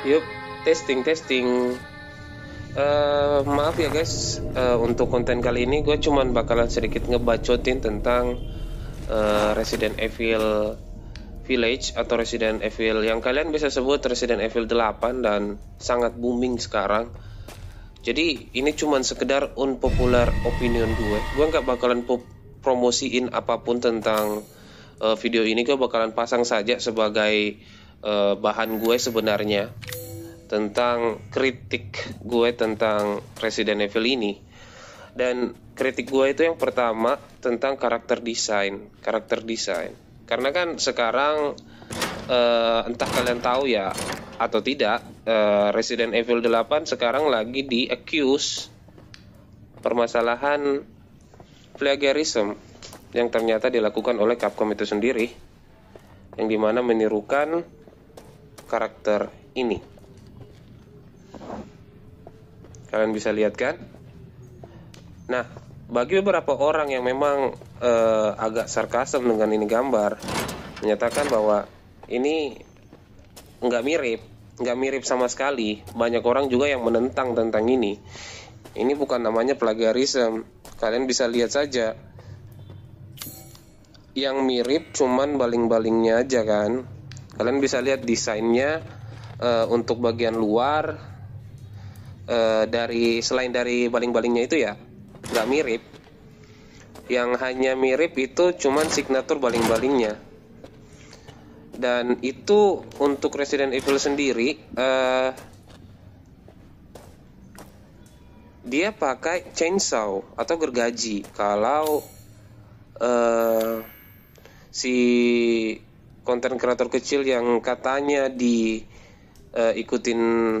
Yup, testing testing. Uh, maaf ya guys, uh, untuk konten kali ini gue cuman bakalan sedikit ngebacotin tentang uh, Resident Evil Village atau Resident Evil yang kalian bisa sebut Resident Evil 8 dan sangat booming sekarang. Jadi ini cuman sekedar unpopular opinion gue. Gue nggak bakalan promosiin apapun tentang uh, video ini, gue bakalan pasang saja sebagai uh, bahan gue sebenarnya tentang kritik gue tentang Resident Evil ini. Dan kritik gue itu yang pertama tentang karakter desain, karakter desain. Karena kan sekarang uh, entah kalian tahu ya atau tidak, uh, Resident Evil 8 sekarang lagi di accuse permasalahan plagiarism yang ternyata dilakukan oleh Capcom itu sendiri yang dimana menirukan karakter ini. Kalian bisa lihat kan? Nah, bagi beberapa orang yang memang eh, agak sarkasem dengan ini gambar, menyatakan bahwa ini nggak mirip, nggak mirip sama sekali. Banyak orang juga yang menentang tentang ini. Ini bukan namanya plagiarisme. Kalian bisa lihat saja yang mirip cuman baling-balingnya aja kan kalian bisa lihat desainnya uh, untuk bagian luar uh, dari selain dari baling-balingnya itu ya nggak mirip yang hanya mirip itu cuman signatur baling-balingnya dan itu untuk Resident Evil sendiri uh, dia pakai chainsaw atau gergaji kalau uh, si konten kreator kecil yang katanya diikutin eh, uh,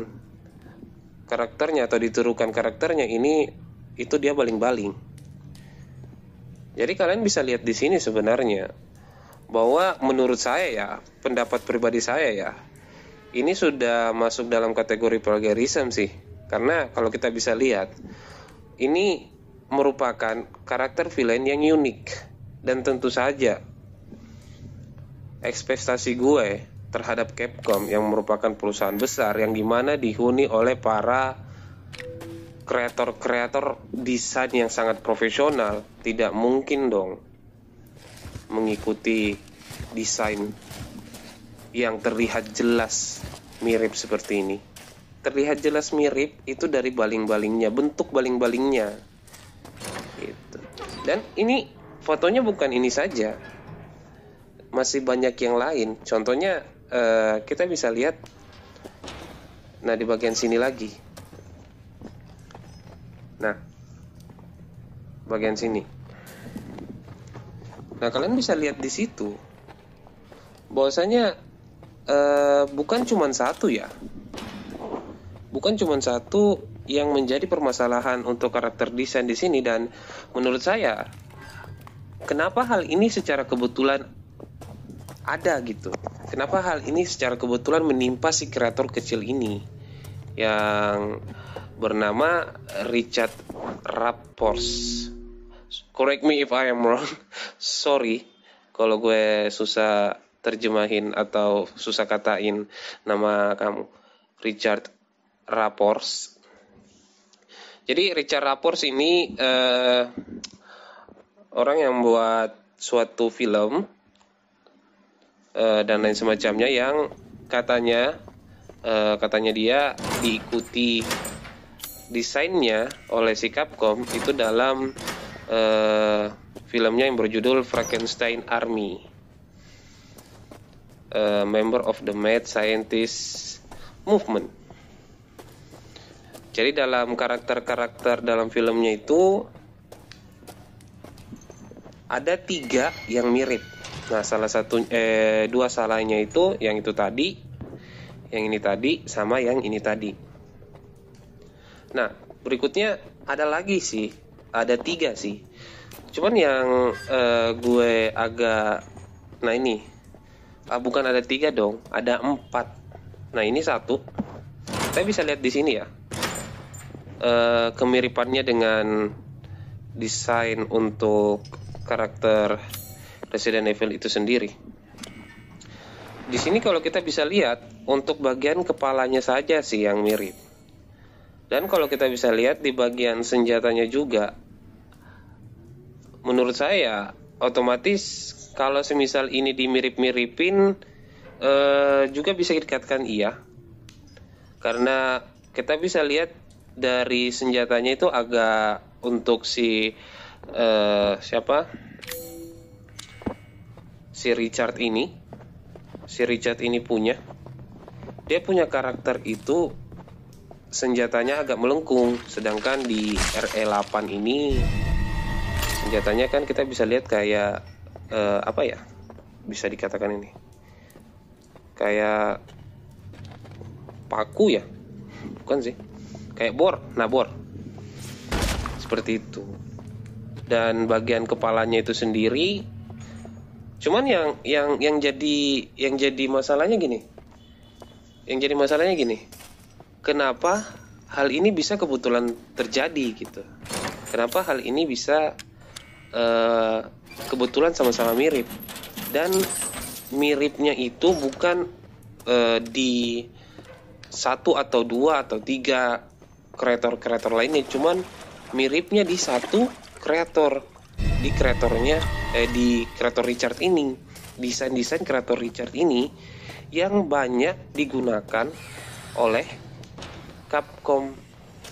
karakternya atau diturukan karakternya ini itu dia baling-baling. Jadi kalian bisa lihat di sini sebenarnya bahwa menurut saya ya, pendapat pribadi saya ya, ini sudah masuk dalam kategori plagiarism sih. Karena kalau kita bisa lihat, ini merupakan karakter villain yang unik dan tentu saja ekspektasi gue terhadap Capcom yang merupakan perusahaan besar yang dimana dihuni oleh para kreator-kreator desain yang sangat profesional tidak mungkin dong mengikuti desain yang terlihat jelas mirip seperti ini terlihat jelas mirip itu dari baling-balingnya bentuk baling-balingnya gitu dan ini fotonya bukan ini saja masih banyak yang lain. Contohnya uh, kita bisa lihat, nah di bagian sini lagi, nah bagian sini. Nah kalian bisa lihat di situ, bahwasanya uh, bukan cuma satu ya, bukan cuma satu yang menjadi permasalahan untuk karakter desain di sini dan menurut saya kenapa hal ini secara kebetulan ada gitu. Kenapa hal ini secara kebetulan menimpa si kreator kecil ini yang bernama Richard Rappors. Correct me if I am wrong. Sorry kalau gue susah terjemahin atau susah katain nama kamu. Richard Rappors. Jadi Richard Rappors ini uh, orang yang buat suatu film Eh, dan lain semacamnya yang katanya eh, katanya dia diikuti desainnya oleh si Capcom itu dalam uh, filmnya yang berjudul Frankenstein Army uh, member of the Mad Scientist Movement. Jadi dalam karakter-karakter dalam filmnya itu ada tiga yang mirip. Nah, salah satu eh, dua salahnya itu yang itu tadi, yang ini tadi sama yang ini tadi. Nah, berikutnya ada lagi sih, ada tiga sih. Cuman yang eh, gue agak, nah ini, ah, bukan ada tiga dong, ada empat. Nah ini satu, saya bisa lihat di sini ya, eh, kemiripannya dengan desain untuk karakter Resident Evil itu sendiri. Di sini kalau kita bisa lihat untuk bagian kepalanya saja sih yang mirip. Dan kalau kita bisa lihat di bagian senjatanya juga menurut saya otomatis kalau semisal ini dimirip-miripin eh, juga bisa dikatakan iya. Karena kita bisa lihat dari senjatanya itu agak untuk si eh, siapa si Richard ini si Richard ini punya dia punya karakter itu senjatanya agak melengkung sedangkan di RE8 ini senjatanya kan kita bisa lihat kayak eh, apa ya bisa dikatakan ini kayak paku ya bukan sih kayak bor nah bor seperti itu dan bagian kepalanya itu sendiri Cuman yang yang yang jadi yang jadi masalahnya gini. Yang jadi masalahnya gini. Kenapa hal ini bisa kebetulan terjadi gitu? Kenapa hal ini bisa uh, kebetulan sama-sama mirip? Dan miripnya itu bukan uh, di satu atau dua atau tiga kreator-kreator lainnya, cuman miripnya di satu kreator di kreatornya eh, di kreator Richard ini desain-desain kreator Richard ini yang banyak digunakan oleh Capcom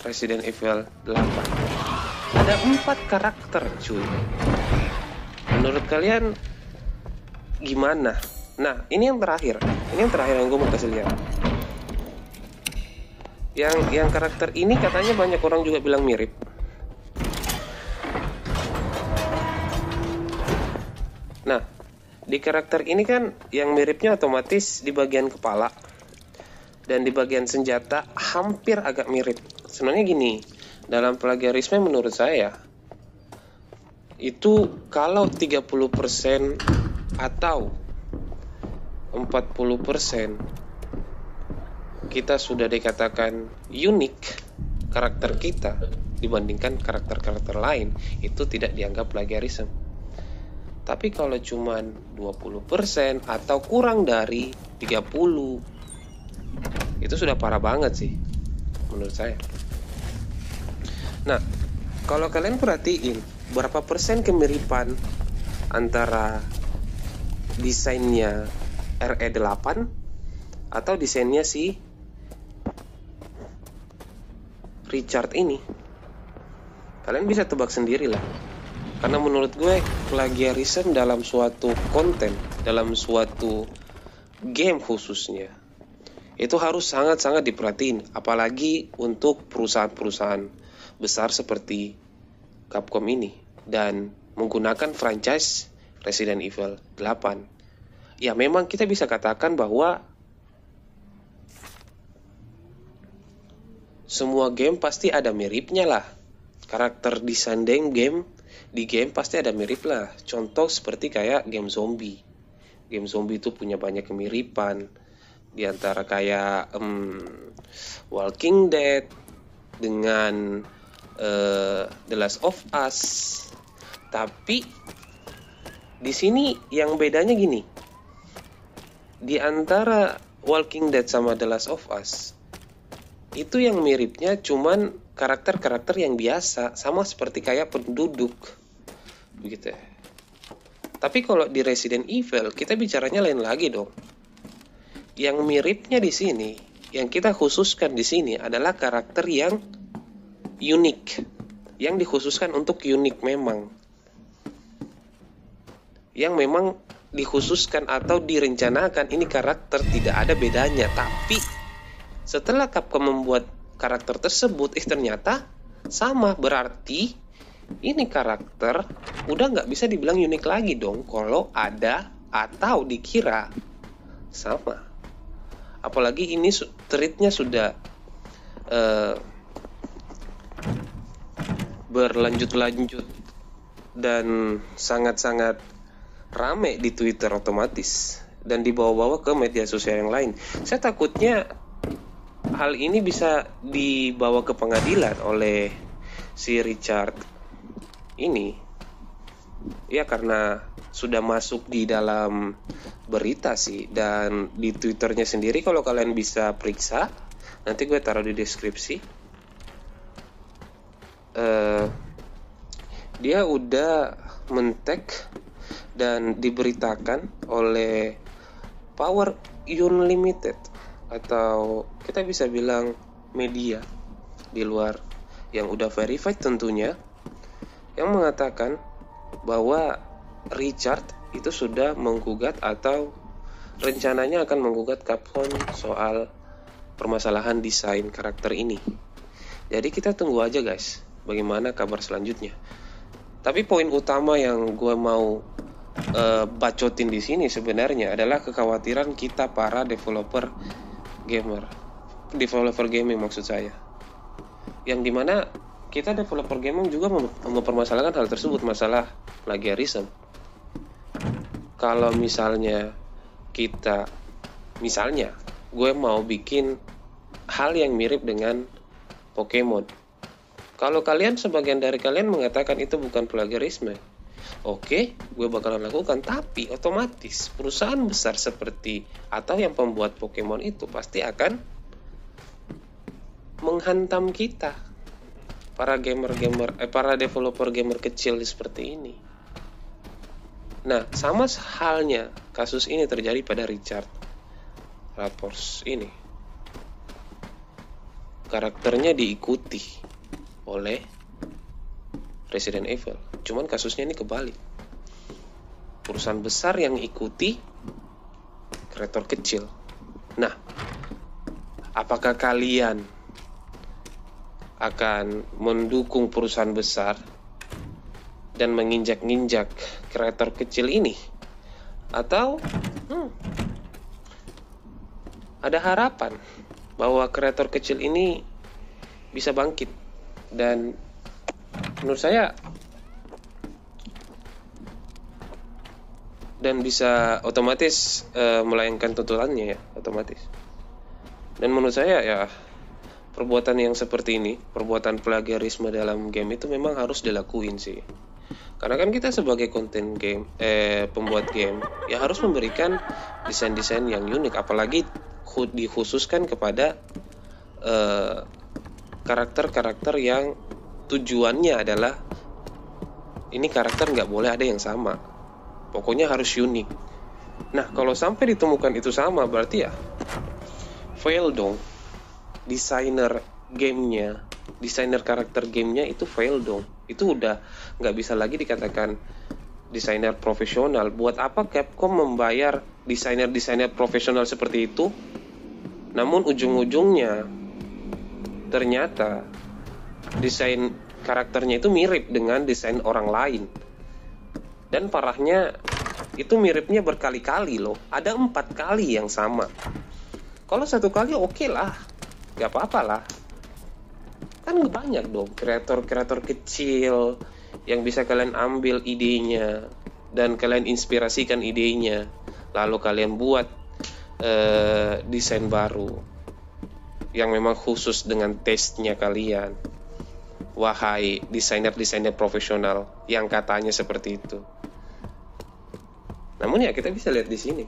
Resident Evil 8 ada empat karakter cuy menurut kalian gimana nah ini yang terakhir ini yang terakhir yang gue mau kasih lihat yang yang karakter ini katanya banyak orang juga bilang mirip di karakter ini kan yang miripnya otomatis di bagian kepala dan di bagian senjata hampir agak mirip. Sebenarnya gini, dalam plagiarisme menurut saya itu kalau 30% atau 40% kita sudah dikatakan unik karakter kita dibandingkan karakter-karakter lain itu tidak dianggap plagiarisme. Tapi kalau cuma 20% atau kurang dari 30 itu sudah parah banget sih menurut saya. Nah, kalau kalian perhatiin berapa persen kemiripan antara desainnya RE8 atau desainnya si Richard ini. Kalian bisa tebak sendiri lah. Karena menurut gue plagiarism dalam suatu konten, dalam suatu game khususnya, itu harus sangat-sangat diperhatiin, apalagi untuk perusahaan-perusahaan besar seperti Capcom ini dan menggunakan franchise Resident Evil 8. Ya, memang kita bisa katakan bahwa semua game pasti ada miripnya lah. Karakter desain game di game pasti ada mirip lah contoh seperti kayak game zombie game zombie itu punya banyak kemiripan di antara kayak um, Walking Dead dengan uh, The Last of Us tapi di sini yang bedanya gini di antara Walking Dead sama The Last of Us itu yang miripnya cuman karakter-karakter yang biasa sama seperti kayak penduduk begitu ya. Tapi kalau di Resident Evil kita bicaranya lain lagi dong. Yang miripnya di sini, yang kita khususkan di sini adalah karakter yang unik, yang dikhususkan untuk unik memang. Yang memang dikhususkan atau direncanakan ini karakter tidak ada bedanya, tapi setelah Capcom membuat karakter tersebut, eh ternyata sama berarti ini karakter udah nggak bisa dibilang unik lagi dong kalau ada atau dikira sama. Apalagi ini treatnya sudah uh, berlanjut-lanjut dan sangat-sangat rame di Twitter otomatis dan dibawa-bawa ke media sosial yang lain. Saya takutnya hal ini bisa dibawa ke pengadilan oleh si Richard ini ya karena sudah masuk di dalam berita sih dan di twitternya sendiri kalau kalian bisa periksa nanti gue taruh di deskripsi uh, dia udah mentek dan diberitakan oleh Power Unlimited atau kita bisa bilang media di luar yang udah verified tentunya yang mengatakan bahwa Richard itu sudah menggugat atau rencananya akan menggugat Capcom soal permasalahan desain karakter ini. Jadi kita tunggu aja guys, bagaimana kabar selanjutnya. Tapi poin utama yang gue mau uh, bacotin di sini sebenarnya adalah kekhawatiran kita para developer gamer, developer gaming maksud saya, yang dimana kita developer gaming juga mem mempermasalahkan hal tersebut masalah plagiarism kalau misalnya kita misalnya gue mau bikin hal yang mirip dengan Pokemon kalau kalian sebagian dari kalian mengatakan itu bukan plagiarisme Oke, gue bakalan lakukan, tapi otomatis perusahaan besar seperti atau yang pembuat Pokemon itu pasti akan menghantam kita para gamer-gamer eh para developer gamer kecil seperti ini. Nah, sama halnya kasus ini terjadi pada Richard Rapors ini. Karakternya diikuti oleh Resident Evil. Cuman kasusnya ini kebalik. Urusan besar yang ikuti kreator kecil. Nah, apakah kalian akan mendukung perusahaan besar dan menginjak-injak kreator kecil ini? Atau hmm, ada harapan bahwa kreator kecil ini bisa bangkit dan menurut saya dan bisa otomatis uh, eh, melayangkan tuntutannya ya otomatis dan menurut saya ya perbuatan yang seperti ini, perbuatan plagiarisme dalam game itu memang harus dilakuin sih. Karena kan kita sebagai konten game, eh, pembuat game, ya harus memberikan desain-desain yang unik, apalagi dikhususkan kepada karakter eh, karakter-karakter yang tujuannya adalah ini karakter nggak boleh ada yang sama, pokoknya harus unik. Nah kalau sampai ditemukan itu sama, berarti ya fail dong desainer gamenya desainer karakter gamenya itu fail dong itu udah nggak bisa lagi dikatakan desainer profesional buat apa Capcom membayar desainer-desainer profesional seperti itu namun ujung-ujungnya ternyata desain karakternya itu mirip dengan desain orang lain dan parahnya itu miripnya berkali-kali loh ada empat kali yang sama kalau satu kali oke okay lah gak apa-apa lah kan banyak dong kreator-kreator kecil yang bisa kalian ambil idenya dan kalian inspirasikan idenya lalu kalian buat uh, desain baru yang memang khusus dengan taste kalian wahai desainer-desainer profesional yang katanya seperti itu namun ya kita bisa lihat di sini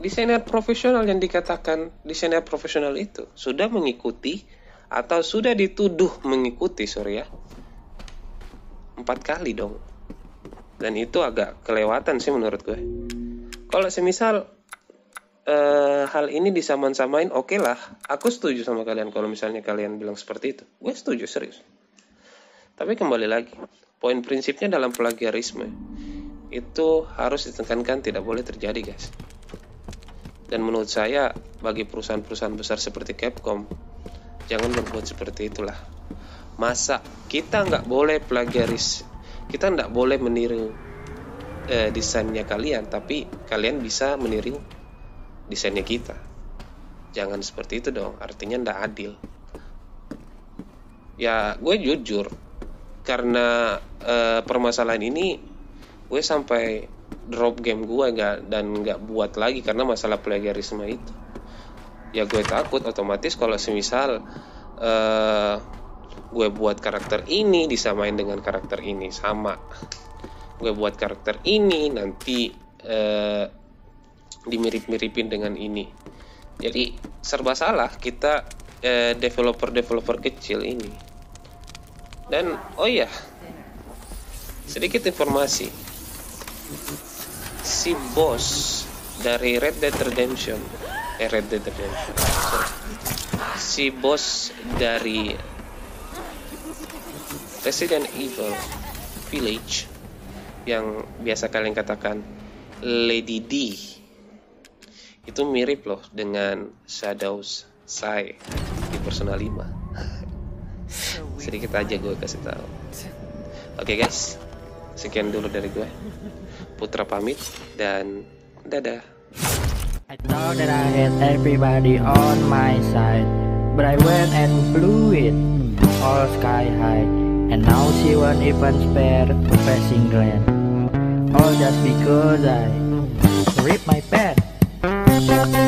desainer profesional yang dikatakan desainer profesional itu sudah mengikuti atau sudah dituduh mengikuti sorry ya empat kali dong dan itu agak kelewatan sih menurut gue kalau semisal Uh, hal ini disaman-samain oke okay lah aku setuju sama kalian kalau misalnya kalian bilang seperti itu gue setuju serius tapi kembali lagi poin prinsipnya dalam plagiarisme itu harus ditekankan tidak boleh terjadi guys dan menurut saya bagi perusahaan-perusahaan besar seperti Capcom jangan berbuat seperti itulah. Masa kita nggak boleh plagiaris, kita nggak boleh meniru eh, desainnya kalian, tapi kalian bisa meniru desainnya kita. Jangan seperti itu dong, artinya nggak adil. Ya, gue jujur, karena eh, permasalahan ini, gue sampai drop game gue gak, dan nggak buat lagi karena masalah plagiarisme itu ya gue takut otomatis kalau semisal uh, gue buat karakter ini disamain dengan karakter ini sama gue buat karakter ini nanti uh, dimirip-miripin dengan ini jadi serba salah kita developer eh, developer-developer kecil ini dan oh ya sedikit informasi si bos dari Red Dead Redemption eh Red Dead Redemption so, si bos dari Resident Evil Village yang biasa kalian katakan Lady D itu mirip loh dengan Shadows Sai di Persona 5 sedikit aja gue kasih tahu oke okay, guys sekian dulu dari gue Putra pamit dan dadah I thought that I had everybody on my side But I went and blew it all sky high And now she won't even spare a passing glance All just because I ripped my pants